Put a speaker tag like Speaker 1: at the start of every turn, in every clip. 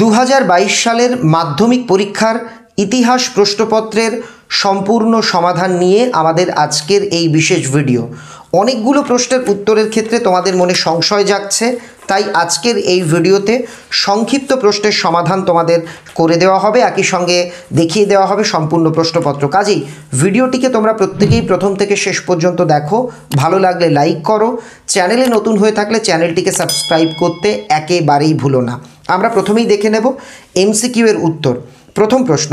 Speaker 1: দু সালের মাধ্যমিক পরীক্ষার ইতিহাস প্রশ্নপত্রের সম্পূর্ণ সমাধান নিয়ে আমাদের আজকের এই বিশেষ ভিডিও অনেকগুলো প্রশ্নের উত্তরের ক্ষেত্রে তোমাদের মনে সংশয় যাচ্ছে তাই আজকের এই ভিডিওতে সংক্ষিপ্ত প্রশ্নের সমাধান তোমাদের করে দেওয়া হবে একই সঙ্গে দেখিয়ে দেওয়া হবে সম্পূর্ণ প্রশ্নপত্র কাজেই ভিডিওটিকে তোমরা প্রত্যেকেই প্রথম থেকে শেষ পর্যন্ত দেখো ভালো লাগলে লাইক করো চ্যানেলে নতুন হয়ে থাকলে চ্যানেলটিকে সাবস্ক্রাইব করতে একেবারেই ভুলো না আমরা প্রথমেই দেখে নেব এমসিকিউ এর উত্তর প্রথম প্রশ্ন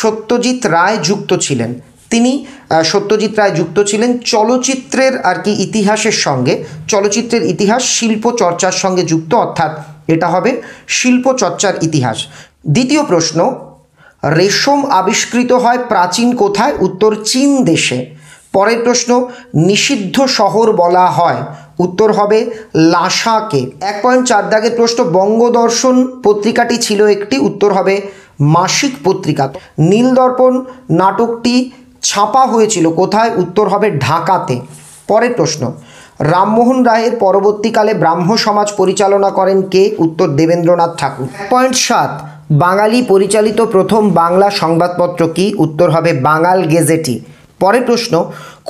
Speaker 1: সত্যজিৎ রায় যুক্ত ছিলেন তিনি সত্যজিৎ রায় যুক্ত ছিলেন চলচ্চিত্রের আর কি ইতিহাসের সঙ্গে চলচ্চিত্রের ইতিহাস শিল্প চর্চার সঙ্গে যুক্ত অর্থাৎ এটা হবে শিল্প চর্চার ইতিহাস দ্বিতীয় প্রশ্ন রেশম আবিষ্কৃত হয় প্রাচীন কোথায় উত্তর চীন দেশে পরের প্রশ্ন নিষিদ্ধ শহর বলা হয় উত্তর হবে লাসাকে এক পয়েন্ট চার দাগের প্রশ্ন বঙ্গদর্শন পত্রিকাটি ছিল একটি উত্তর হবে মাসিক পত্রিকা নীলদর্পণ নাটকটি ছাপা হয়েছিল কোথায় উত্তর হবে ঢাকাতে পরের প্রশ্ন রামমোহন রায়ের পরবর্তীকালে ব্রাহ্ম সমাজ পরিচালনা করেন কে উত্তর দেবেন্দ্রনাথ ঠাকুর পয়েন্ট সাত বাঙালি পরিচালিত প্রথম বাংলা সংবাদপত্র কি উত্তর হবে বাঙাল গেজেটি পরের প্রশ্ন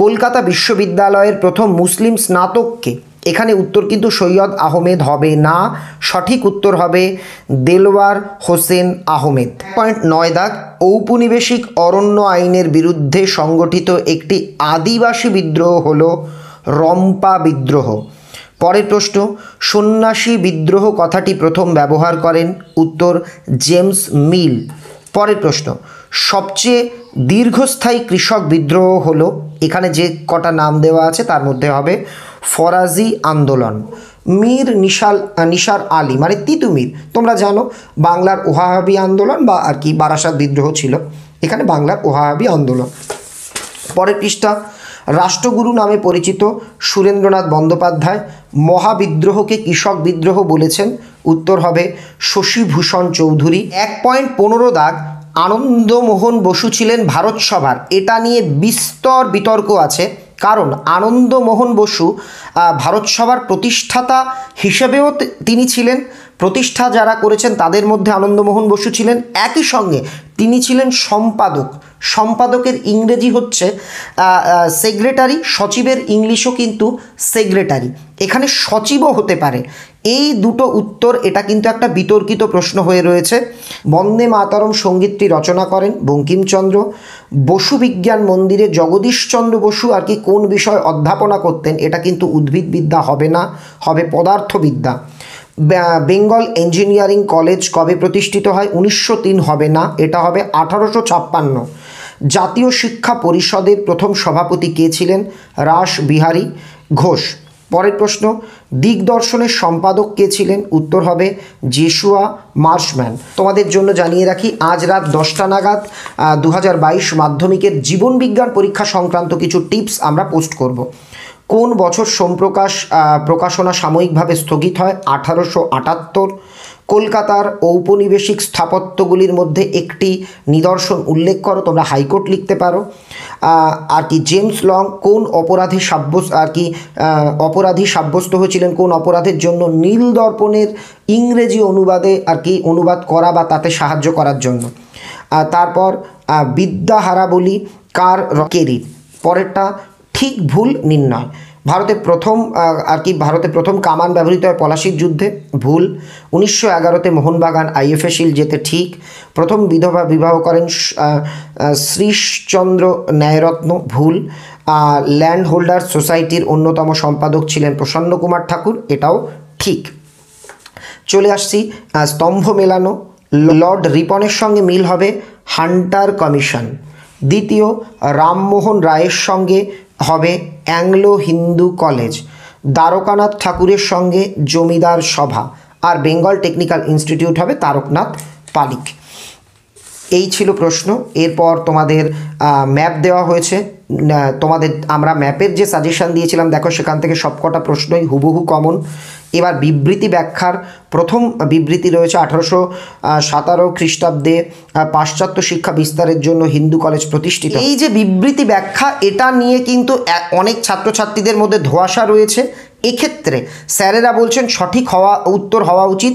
Speaker 1: কলকাতা বিশ্ববিদ্যালয়ের প্রথম মুসলিম স্নাতককে এখানে উত্তর কিন্তু সৈয়দ আহমেদ হবে না সঠিক উত্তর হবে দেলওয়ার হোসেন আহমেদ পয়েন্ট নয় দাগ ঔপনিবেশিক অরণ্য আইনের বিরুদ্ধে সংগঠিত একটি আদিবাসী বিদ্রোহ হল রম্পা বিদ্রোহ পরের প্রশ্ন সন্ন্যাসী বিদ্রোহ কথাটি প্রথম ব্যবহার করেন উত্তর জেমস মিল পরের প্রশ্ন সবচেয়ে দীর্ঘস্থায়ী কৃষক বিদ্রোহ হলো এখানে যে কটা নাম দেওয়া আছে তার মধ্যে হবে ফরাজি আন্দোলন মীর নিশাল নিশার আলী মানে তিতুমির তোমরা জানো বাংলার ওহাহাবি আন্দোলন বা আর কি বারাসাত বিদ্রোহ ছিল এখানে বাংলার ওহাহাবি আন্দোলন পরের পৃষ্ঠা রাষ্ট্রগুরু নামে পরিচিত সুরেন্দ্রনাথ বন্দ্যোপাধ্যায় মহাবিদ্রোহকে কৃষক বিদ্রোহ বলেছেন উত্তর হবে শশীভূষণ চৌধুরী এক পয়েন্ট পনেরো দাগ আনন্দমোহন বসু ছিলেন ভারত সভার এটা নিয়ে বিস্তর বিতর্ক আছে কারণ আনন্দমোহন বসু ভারত সভার প্রতিষ্ঠাতা হিসেবেও তিনি ছিলেন প্রতিষ্ঠা যারা করেছেন তাদের মধ্যে আনন্দমোহন বসু ছিলেন একই সঙ্গে তিনি ছিলেন সম্পাদক সম্পাদকের ইংরেজি হচ্ছে সেক্রেটারি সচিবের ইংলিশও কিন্তু সেক্রেটারি এখানে সচিবও হতে পারে এই দুটো উত্তর এটা কিন্তু একটা বিতর্কিত প্রশ্ন হয়ে রয়েছে বন্দে মাতারম সঙ্গীতটি রচনা করেন বঙ্কিমচন্দ্র বসু বিজ্ঞান মন্দিরে জগদীশচন্দ্র বসু আর কি কোন বিষয় অধ্যাপনা করতেন এটা কিন্তু উদ্ভিদবিদ্যা হবে না হবে পদার্থবিদ্যা বেঙ্গল ইঞ্জিনিয়ারিং কলেজ কবে প্রতিষ্ঠিত হয় উনিশশো হবে না এটা হবে আঠারোশো ছাপ্পান্ন জাতীয় শিক্ষা পরিষদের প্রথম সভাপতি কে ছিলেন রাস বিহারী ঘোষ পরের প্রশ্ন দিগদর্শনের সম্পাদক কে ছিলেন উত্তর হবে জেসুয়া মার্শম্যান তোমাদের জন্য জানিয়ে রাখি আজ রাত দশটা নাগাদ দু মাধ্যমিকের জীবনবিজ্ঞান পরীক্ষা সংক্রান্ত কিছু টিপস আমরা পোস্ট করব। কোন বছর সোমপ্রকাশ প্রকাশনা সাময়িকভাবে স্থগিত হয় আঠারোশো আটাত্তর কলকাতার ঔপনিবেশিক স্থাপত্যগুলির মধ্যে একটি নিদর্শন উল্লেখ করো তোমরা হাইকোর্ট লিখতে পারো আর কি জেমস লং কোন অপরাধে সাব্যস্ত আর কি অপরাধী সাব্যস্ত হয়েছিলেন কোন অপরাধের জন্য নীল দর্পণের ইংরেজি অনুবাদে আর কি অনুবাদ করা বা তাতে সাহায্য করার জন্য তারপর বিদ্যাহারা বলি কার রকেরির পরেরটা ঠিক ভুল নির্ণয় ভারতে প্রথম আর কি ভারতে প্রথম কামান ব্যবহৃত হয় পলাশির যুদ্ধে ভুল উনিশশো এগারোতে মোহনবাগান আইএফএ শিল যেতে ঠিক প্রথম বিধবা বিবাহ করেন শ্রীশচন্দ্র ন্যায়রত্ন ভুল ল্যান্ড হোল্ডার সোসাইটির অন্যতম সম্পাদক ছিলেন প্রসন্ন কুমার ঠাকুর এটাও ঠিক চলে আসছি স্তম্ভ মেলানো লর্ড রিপনের সঙ্গে মিল হবে হান্টার কমিশন দ্বিতীয় রামমোহন রায়ের সঙ্গে হবে অ্যাংলো হিন্দু কলেজ দ্বারকানাথ ঠাকুরের সঙ্গে জমিদার সভা আর বেঙ্গল টেকনিক্যাল ইনস্টিটিউট হবে তারকনাথ পালিক এই ছিল প্রশ্ন এরপর তোমাদের ম্যাপ দেওয়া হয়েছে তোমাদের আমরা ম্যাপের যে সাজেশান দিয়েছিলাম দেখো সেখান থেকে সবকটা প্রশ্নই হুবহু কমন এবার বিবৃতি ব্যাখ্যার প্রথম বিবৃতি রয়েছে আঠারোশো সাতারো খ্রিস্টাব্দে পাশ্চাত্য শিক্ষা বিস্তারের জন্য হিন্দু কলেজ প্রতিষ্ঠিত এই যে বিবৃতি ব্যাখ্যা এটা নিয়ে কিন্তু অনেক ছাত্রছাত্রীদের মধ্যে ধোয়াশা রয়েছে এক্ষেত্রে স্যারেরা বলছেন সঠিক হওয়া উত্তর হওয়া উচিত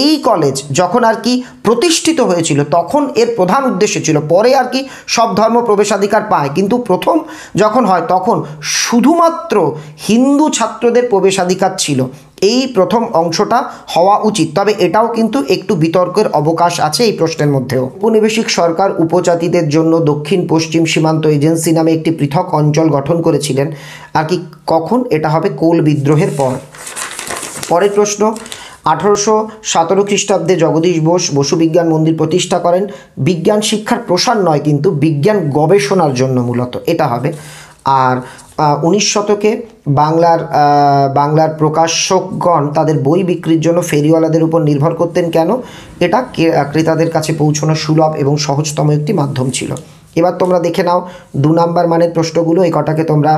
Speaker 1: এই কলেজ যখন আর কি প্রতিষ্ঠিত হয়েছিল তখন এর প্রধান উদ্দেশ্য ছিল পরে আর কি সব ধর্ম প্রবেশাধিকার পায় কিন্তু প্রথম যখন হয় তখন শুধুমাত্র হিন্দু ছাত্রদের প্রবেশাধিকার ছিল এই প্রথম অংশটা হওয়া উচিত তবে এটাও কিন্তু একটু বিতর্কের অবকাশ আছে এই প্রশ্নের মধ্যেও উপনিবেশিক সরকার উপজাতিদের জন্য দক্ষিণ পশ্চিম সীমান্ত এজেন্সি নামে একটি পৃথক অঞ্চল গঠন করেছিলেন আর কি কখন এটা হবে কোল বিদ্রোহের পর পরের প্রশ্ন আঠারোশো সতেরো খ্রিস্টাব্দে জগদীশ বোস বসুবিজ্ঞান মন্দির প্রতিষ্ঠা করেন বিজ্ঞান শিক্ষার প্রসার নয় কিন্তু বিজ্ঞান গবেষণার জন্য মূলত এটা হবে আর উনিশ শতকে বাংলার বাংলার প্রকাশকগণ তাদের বই বিক্রির জন্য ফেরিওয়ালাদের উপর নির্ভর করতেন কেন এটা ক্রেতাদের কাছে পৌঁছানো সুলভ এবং সহজতম একটি মাধ্যম ছিল এবার তোমরা দেখে নাও দু নাম্বার মানের প্রশ্নগুলো এই কটাকে তোমরা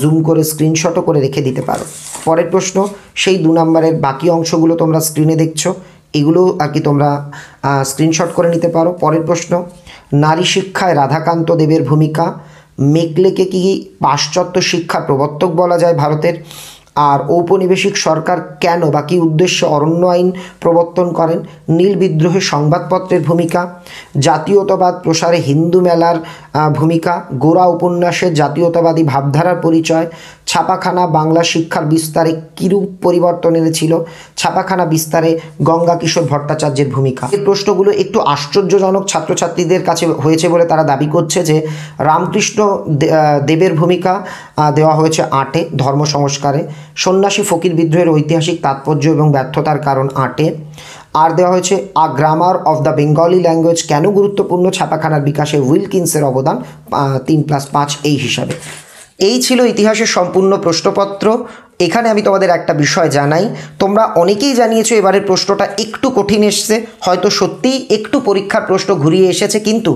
Speaker 1: জুম করে স্ক্রিনশটও করে রেখে দিতে পারো পরের প্রশ্ন সেই দু নাম্বারের বাকি অংশগুলো তোমরা স্ক্রিনে দেখছো এগুলো আর কি তোমরা স্ক্রিনশট করে নিতে পারো পরের প্রশ্ন নারী শিক্ষায় রাধাকান্ত দেবের ভূমিকা মেকলেকে কি পাশ্চাত্য শিক্ষা প্রবর্তক বলা যায় ভারতের আর ঔপনিবেশিক সরকার কেন বা কী উদ্দেশ্যে অরণ্য আইন প্রবর্তন করেন নীল বিদ্রোহে সংবাদপত্রের ভূমিকা জাতীয়তাবাদ প্রসারে হিন্দু মেলার ভূমিকা গোরা উপন্যাসের জাতীয়তাবাদী ভাবধারার পরিচয় ছাপাখানা বাংলা শিক্ষার বিস্তারে কিরূপ পরিবর্তন এনেছিল ছাপাখানা বিস্তারে গঙ্গা কিশোর ভট্টাচার্যের ভূমিকা এই প্রশ্নগুলো একটু আশ্চর্যজনক ছাত্রছাত্রীদের কাছে হয়েছে বলে তারা দাবি করছে যে রামকৃষ্ণ দেবের ভূমিকা দেওয়া হয়েছে আটে ধর্ম সংস্কারে সন্ন্যাসী ফকির বিদ্রোহের ঐতিহাসিক তাৎপর্য এবং ব্যর্থতার কারণ আটে আর দেওয়া হয়েছে a grammar of the Bengali language কেন গুরুত্বপূর্ণ ছাপাখানার বিকাশে উইলকিন্সের অবদান তিন প্লাস পাঁচ এই হিসাবে এই ছিল ইতিহাসের সম্পূর্ণ প্রশ্নপত্র এখানে আমি তোমাদের একটা বিষয় জানাই তোমরা অনেকেই জানিয়েছো এবারের প্রশ্নটা একটু কঠিন এসছে হয়তো সত্যিই একটু পরীক্ষার প্রশ্ন ঘুরিয়ে এসেছে কিন্তু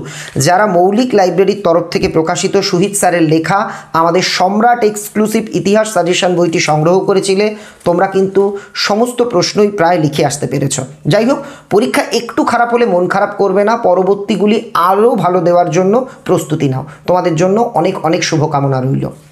Speaker 1: যারা মৌলিক লাইব্রেরির তরফ থেকে প্রকাশিত সুহিত স্যারের লেখা আমাদের সম্রাট এক্সক্লুসিভ ইতিহাস সাজেশন বইটি সংগ্রহ করেছিলে তোমরা কিন্তু সমস্ত প্রশ্নই প্রায় লিখে আসতে পেরেছ যাই হোক পরীক্ষা একটু খারাপ হলে মন খারাপ করবে না পরবর্তীগুলি আরও ভালো দেওয়ার জন্য প্রস্তুতি নাও তোমাদের জন্য অনেক অনেক শুভকামনা রইল